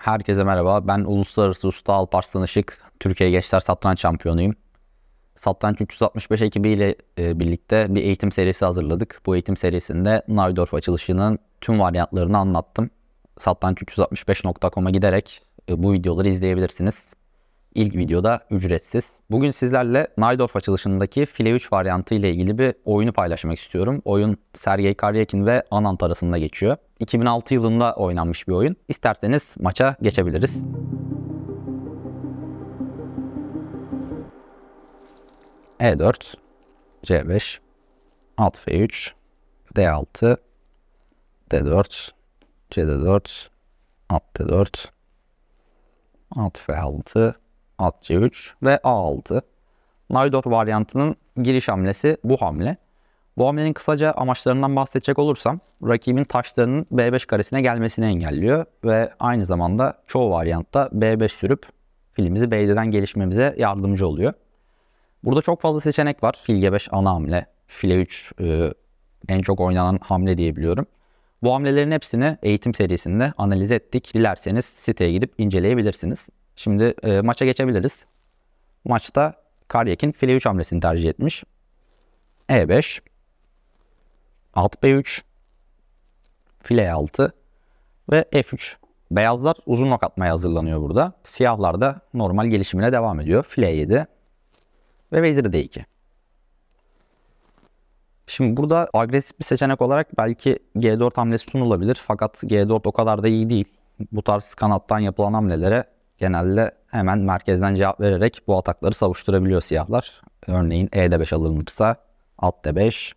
Herkese merhaba. Ben Uluslararası Usta Alparslan Işık. Türkiye Gençler Satranç Şampiyonuyum. Satranç 365 ekibiyle e, birlikte bir eğitim serisi hazırladık. Bu eğitim serisinde Najdorf açılışının tüm varyantlarını anlattım. Satranç365.com'a giderek e, bu videoları izleyebilirsiniz. İlk videoda ücretsiz. Bugün sizlerle Naidorf açılışındaki File 3 varyantı ile ilgili bir oyunu paylaşmak istiyorum. Oyun Sergey Karyakin ve Anant arasında geçiyor. 2006 yılında oynanmış bir oyun. İsterseniz maça geçebiliriz. E4, C5, alt F3, D6, D4, CD4, alt D4, alt F6, at C3 ve A6. Najdor varyantının giriş hamlesi bu hamle. Bu hamlenin kısaca amaçlarından bahsedecek olursam rakibin taşlarının B5 karesine gelmesini engelliyor ve aynı zamanda çoğu varyantta B5 sürüp filimizi B7'den gelişmemize yardımcı oluyor. Burada çok fazla seçenek var. Fil G5 ana hamle, file 3 e, en çok oynanan hamle diyebiliyorum. Bu hamlelerin hepsini eğitim serisinde analiz ettik. Dilerseniz siteye gidip inceleyebilirsiniz. Şimdi e, maça geçebiliriz. Maçta Karyek'in file 3 hamlesini tercih etmiş. E5 alt B3 file 6 ve F3. Beyazlar uzun ok atmaya hazırlanıyor burada. Siyahlar da normal gelişimine devam ediyor. File 7 ve vezir D2. Şimdi burada agresif bir seçenek olarak belki G4 hamlesi sunulabilir. Fakat G4 o kadar da iyi değil. Bu tarz kanattan yapılan hamlelere genelde hemen merkezden cevap vererek bu atakları savuşturabiliyor siyahlar. Örneğin E'de 5 alınırsa at D5,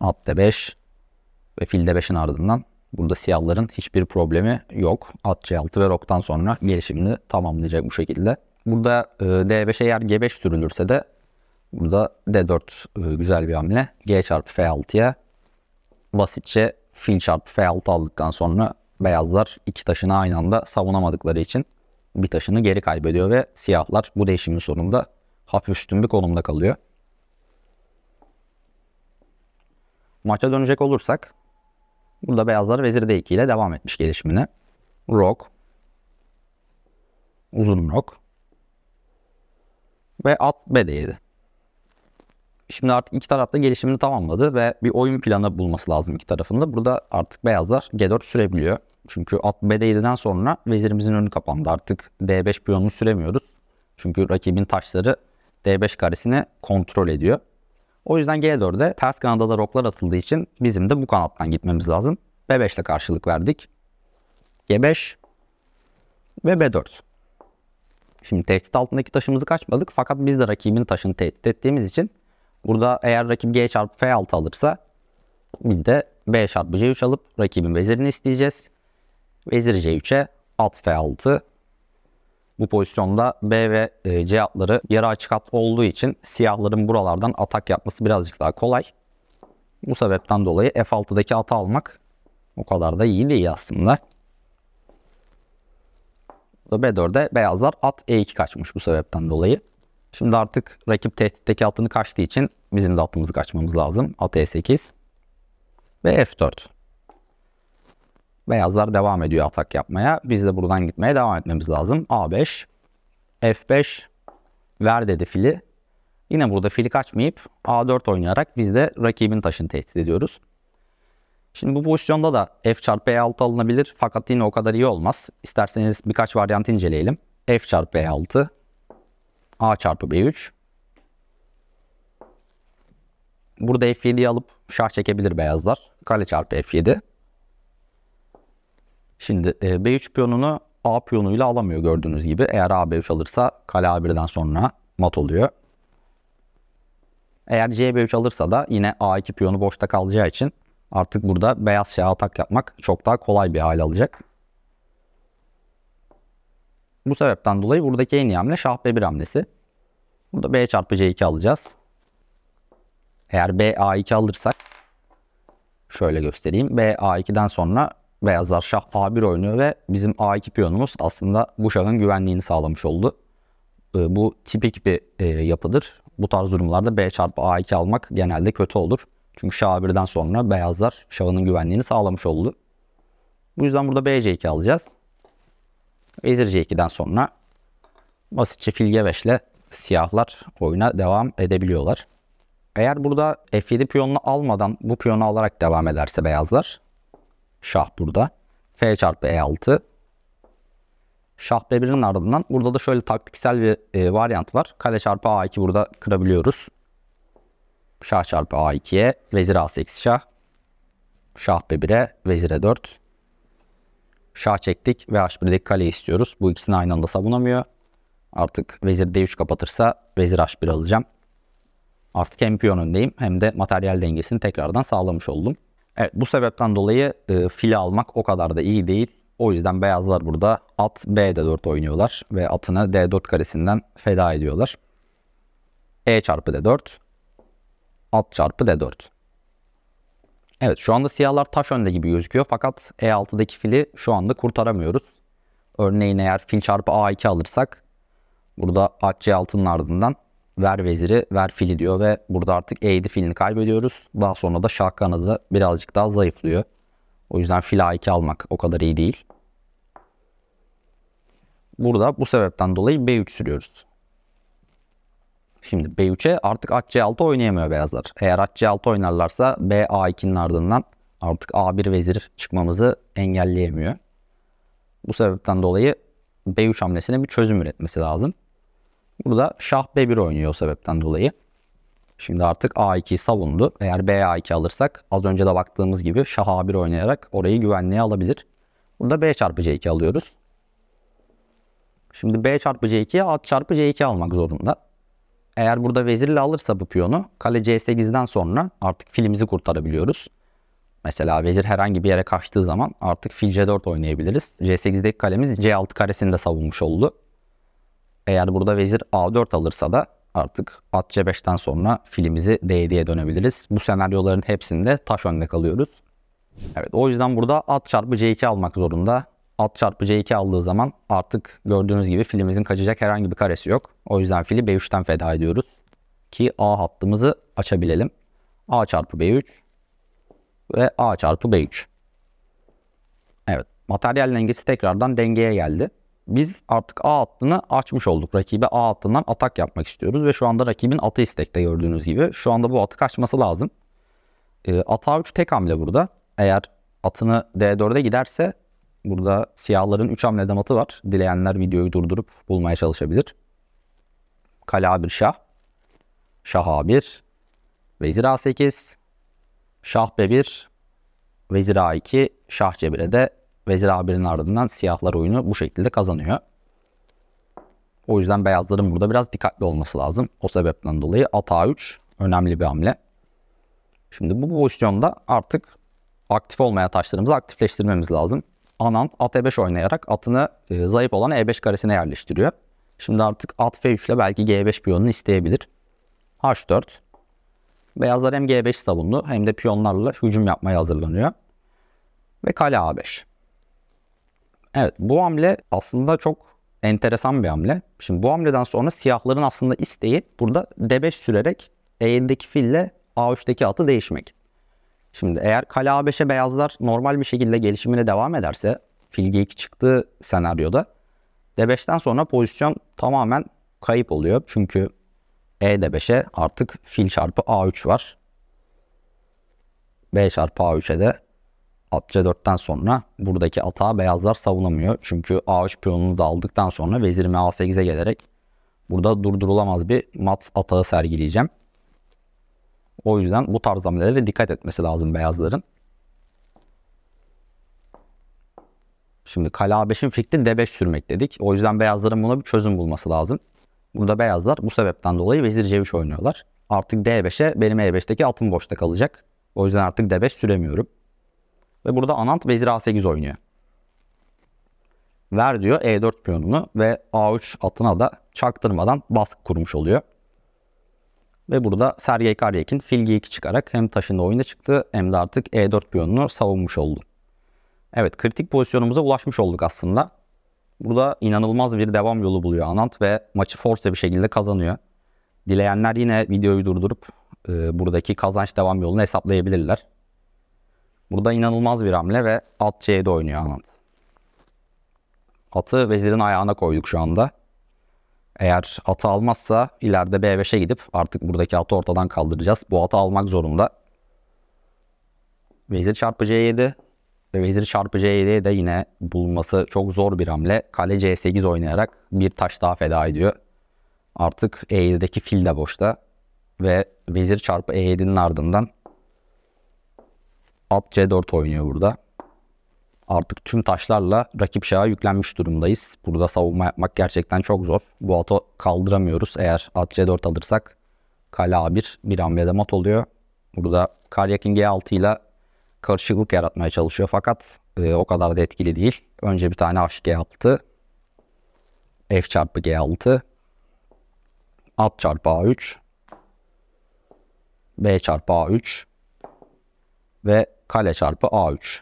at D5 ve fil D5'in ardından burada siyahların hiçbir problemi yok. At C6 ve roktan sonra gelişimini tamamlayacak bu şekilde. Burada D5'e eğer G5 sürülürse de burada D4 e, güzel bir hamle. G çarpı F6'ya basitçe fil çarpı F6 aldıktan sonra beyazlar iki taşını aynı anda savunamadıkları için bir taşını geri kaybediyor ve siyahlar bu değişimin sonunda hafif üstün bir konumda kalıyor. Maça dönecek olursak burada beyazlar vezir d2 ile devam etmiş gelişimine. Rok, uzun rok ve at b Şimdi artık iki tarafta gelişimini tamamladı ve bir oyun planı bulması lazım iki tarafında. Burada artık beyazlar G4 sürebiliyor. Çünkü at B7'den sonra vezirimizin önü kapandı. Artık D5 piyonunu süremiyoruz. Çünkü rakibin taşları D5 karesini kontrol ediyor. O yüzden G4'de ters kanada da roklar atıldığı için bizim de bu kanattan gitmemiz lazım. B5 ile karşılık verdik. G5 ve B4. Şimdi tehdit altındaki taşımızı kaçmadık fakat biz de rakibin taşını tehdit ettiğimiz için Burada eğer rakip G çarpı F6 alırsa biz de B çarpı C3 alıp rakibin vezirini isteyeceğiz. Vezir C3'e at F6. Bu pozisyonda B ve e, C atları yarı açık at olduğu için siyahların buralardan atak yapması birazcık daha kolay. Bu sebepten dolayı F6'daki atı almak o kadar da iyi değil aslında. B4'e beyazlar at E2 kaçmış bu sebepten dolayı. Şimdi artık rakip tehditteki altını kaçtığı için bizim de altımızı kaçmamız lazım. At E8 ve F4. Beyazlar devam ediyor atak yapmaya. Biz de buradan gitmeye devam etmemiz lazım. A5, F5, ver dedi fili. Yine burada fili kaçmayıp A4 oynayarak biz de rakibin taşını tehdit ediyoruz. Şimdi bu pozisyonda da F çarpı E6 alınabilir fakat yine o kadar iyi olmaz. İsterseniz birkaç varyant inceleyelim. F çarpı E6, A çarpı B3. Burada F7'yi alıp şah çekebilir beyazlar. Kale çarpı F7. Şimdi e, B3 piyonunu A piyonuyla alamıyor gördüğünüz gibi. Eğer A B3 alırsa kale A1'den sonra mat oluyor. Eğer C B 3 alırsa da yine A2 piyonu boşta kalacağı için artık burada beyaz şah atak yapmak çok daha kolay bir hale alacak. Bu sebepten dolayı buradaki en iyi hamle şah B1 hamlesi. Burada B çarpı C2 alacağız. Eğer B A2 alırsak şöyle göstereyim. B A2'den sonra beyazlar şah A1 oynuyor ve bizim A2 piyonumuz aslında bu şahın güvenliğini sağlamış oldu. Ee, bu tipik bir e, yapıdır. Bu tarz durumlarda B çarpı A2 almak genelde kötü olur. Çünkü şah A1'den sonra beyazlar şahının güvenliğini sağlamış oldu. Bu yüzden burada B C2 alacağız. Vezir C2'den sonra basitçe fil G5 ile siyahlar oyuna devam edebiliyorlar. Eğer burada F7 piyonunu almadan bu piyonu alarak devam ederse beyazlar şah burada. F çarpı E6 Şah B1'in ardından burada da şöyle taktiksel bir e, varyant var. Kale çarpı A2 burada kırabiliyoruz. Şah çarpı A2'ye vezir A8 şah. Şah B1'e vezire 4. Şah çektik ve H1'deki kaleyi istiyoruz. Bu ikisini aynı anda savunamıyor. Artık vezir D3 kapatırsa vezir H1 alacağım. Artık hem piyon öndeyim hem de materyal dengesini tekrardan sağlamış oldum. Evet bu sebepten dolayı e, fili almak o kadar da iyi değil. O yüzden beyazlar burada at B'de 4 oynuyorlar ve atını D4 karesinden feda ediyorlar. E çarpı D4, at çarpı D4. Evet şu anda siyahlar taş önde gibi gözüküyor fakat E6'daki fili şu anda kurtaramıyoruz. Örneğin eğer fil çarpı A2 alırsak burada C6'nın ardından ver veziri ver fili diyor ve burada artık E7 filini kaybediyoruz. Daha sonra da şah kanadı birazcık daha zayıflıyor. O yüzden fil A2 almak o kadar iyi değil. Burada bu sebepten dolayı B3 sürüyoruz. Şimdi B3'e artık at C6 oynayamıyor beyazlar. Eğer at C6 oynarlarsa B A2'nin ardından artık A1 vezir çıkmamızı engelleyemiyor. Bu sebepten dolayı B3 hamlesine bir çözüm üretmesi lazım. Burada şah B1 oynuyor o sebepten dolayı. Şimdi artık A2'yi savundu. Eğer B A2 alırsak az önce de baktığımız gibi şah A1 oynayarak orayı güvenliğe alabilir. Burada B çarpı C2 alıyoruz. Şimdi B çarpı C2'ye at çarpı C2 almak zorunda. Eğer burada vezirle alırsa bu piyonu kale c8'den sonra artık filimizi kurtarabiliyoruz. Mesela vezir herhangi bir yere kaçtığı zaman artık fil c4 oynayabiliriz. c8'deki kalemiz c6 karesini de savunmuş oldu. Eğer burada vezir a4 alırsa da artık at c5'ten sonra filimizi d7'ye dönebiliriz. Bu senaryoların hepsinde taş önde kalıyoruz. Evet o yüzden burada at çarpı c2 almak zorunda alt çarpı C2 aldığı zaman artık gördüğünüz gibi filimizin kaçacak herhangi bir karesi yok. O yüzden fili B3'ten feda ediyoruz. Ki A hattımızı açabilelim. A çarpı B3 ve A çarpı B3. Evet. Materyal dengesi tekrardan dengeye geldi. Biz artık A hattını açmış olduk. Rakibe A hattından atak yapmak istiyoruz ve şu anda rakibin atı istekte gördüğünüz gibi. Şu anda bu atı kaçması lazım. E, ee, at A3 tek hamle burada. Eğer atını D4'e giderse Burada siyahların 3 hamle damatı var. Dileyenler videoyu durdurup bulmaya çalışabilir. Kale A1 şah. Şah A1. Vezir A8. Şah B1. Vezir A2. Şah C1'e de Vezir A1'in ardından siyahlar oyunu bu şekilde kazanıyor. O yüzden beyazların burada biraz dikkatli olması lazım. O sebepten dolayı at A3 önemli bir hamle. Şimdi bu pozisyonda artık aktif olmayan taşlarımızı aktifleştirmemiz lazım. Anand at e5 oynayarak atını e, zayıf olan e5 karesine yerleştiriyor. Şimdi artık at f3 ile belki g5 piyonunu isteyebilir. h4. Beyazlar hem g5 savundu hem de piyonlarla hücum yapmaya hazırlanıyor. Ve kale a5. Evet bu hamle aslında çok enteresan bir hamle. Şimdi bu hamleden sonra siyahların aslında isteği burada d5 sürerek e7'deki fille a 3deki atı değişmek. Şimdi eğer kale A5'e beyazlar normal bir şekilde gelişimine devam ederse fil G2 çıktığı senaryoda D5'ten sonra pozisyon tamamen kayıp oluyor. Çünkü E D5'e artık fil çarpı A3 var. B çarpı A3'e de at C4'ten sonra buradaki atağı beyazlar savunamıyor. Çünkü A3 piyonunu da aldıktan sonra vezirimi A8'e gelerek burada durdurulamaz bir mat atağı sergileyeceğim. O yüzden bu tarz hamlelere dikkat etmesi lazım beyazların. Şimdi kale A5'in fikri D5 sürmek dedik. O yüzden beyazların buna bir çözüm bulması lazım. Burada beyazlar bu sebepten dolayı vezir C3 oynuyorlar. Artık D5'e benim E5'teki altın boşta kalacak. O yüzden artık D5 süremiyorum. Ve burada Anant vezir A8 oynuyor. Ver diyor E4 piyonunu ve A3 atına da çaktırmadan baskı kurmuş oluyor. Ve burada Sergey Karyek'in fil g2 çıkarak hem taşında oyuna çıktı hem de artık e4 piyonunu savunmuş oldu. Evet kritik pozisyonumuza ulaşmış olduk aslında. Burada inanılmaz bir devam yolu buluyor Anant ve maçı force bir şekilde kazanıyor. Dileyenler yine videoyu durdurup e, buradaki kazanç devam yolunu hesaplayabilirler. Burada inanılmaz bir hamle ve at c oynuyor Anant. Atı vezirin ayağına koyduk şu anda. Eğer atı almazsa ileride B5'e gidip artık buradaki atı ortadan kaldıracağız. Bu atı almak zorunda. Vezir çarpı C7 ve vezir çarpı C7'ye de yine bulması çok zor bir hamle. Kale C8 oynayarak bir taş daha feda ediyor. Artık E7'deki fil de boşta. Ve vezir çarpı E7'nin ardından at C4 oynuyor burada artık tüm taşlarla rakip şaha yüklenmiş durumdayız. Burada savunma yapmak gerçekten çok zor. Bu atı kaldıramıyoruz. Eğer at C4 alırsak kale A1 bir hamlede mat oluyor. Burada Karyakin G6 ile karışıklık yaratmaya çalışıyor fakat e, o kadar da etkili değil. Önce bir tane G 6 F çarpı G6, at çarpı A3, B çarpı A3 ve kale çarpı A3.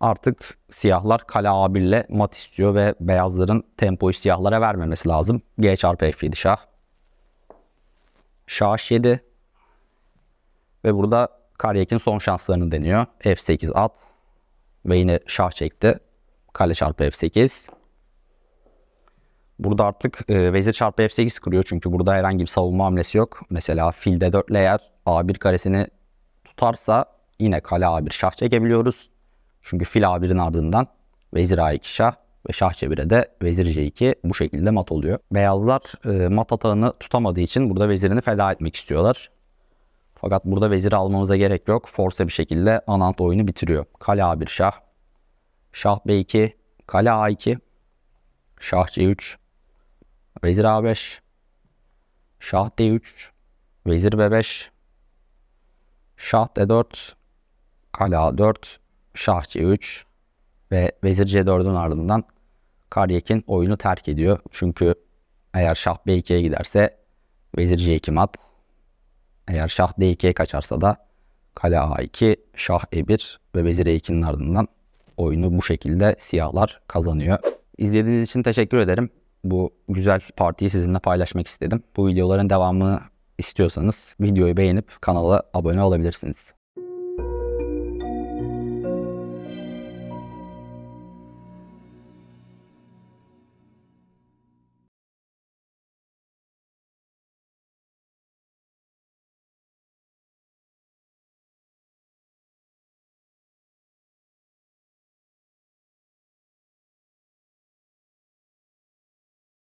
Artık siyahlar kale abirle mat istiyor ve beyazların tempoyu siyahlara vermemesi lazım. G çarpı F7 şah. Şah 7 Ve burada Karyek'in son şanslarını deniyor. F8 at. Ve yine şah çekti. Kale çarpı F8. Burada artık e, vezir çarpı F8 kuruyor. Çünkü burada herhangi bir savunma hamlesi yok. Mesela filde 4 eğer A1 karesini tutarsa yine kale A1 şah çekebiliyoruz. Çünkü fil A1'in ardından vezir A2 şah ve şah çevire de vezir C2 bu şekilde mat oluyor. Beyazlar e, mat atağını tutamadığı için burada vezirini feda etmek istiyorlar. Fakat burada veziri almamıza gerek yok. Force bir şekilde Anant oyunu bitiriyor. Kale A1 şah. Şah B2. Kale A2. Şah C3. Vezir A5. Şah D3. Vezir B5. Şah D4. Kale A4. Şah C3 ve Vezir C4'ün ardından Karyek'in oyunu terk ediyor. Çünkü eğer Şah B2'ye giderse Vezir C2 mat. Eğer Şah D2'ye kaçarsa da Kale A2, Şah E1 ve Vezir E2'nin ardından oyunu bu şekilde siyahlar kazanıyor. İzlediğiniz için teşekkür ederim. Bu güzel partiyi sizinle paylaşmak istedim. Bu videoların devamını istiyorsanız videoyu beğenip kanala abone olabilirsiniz.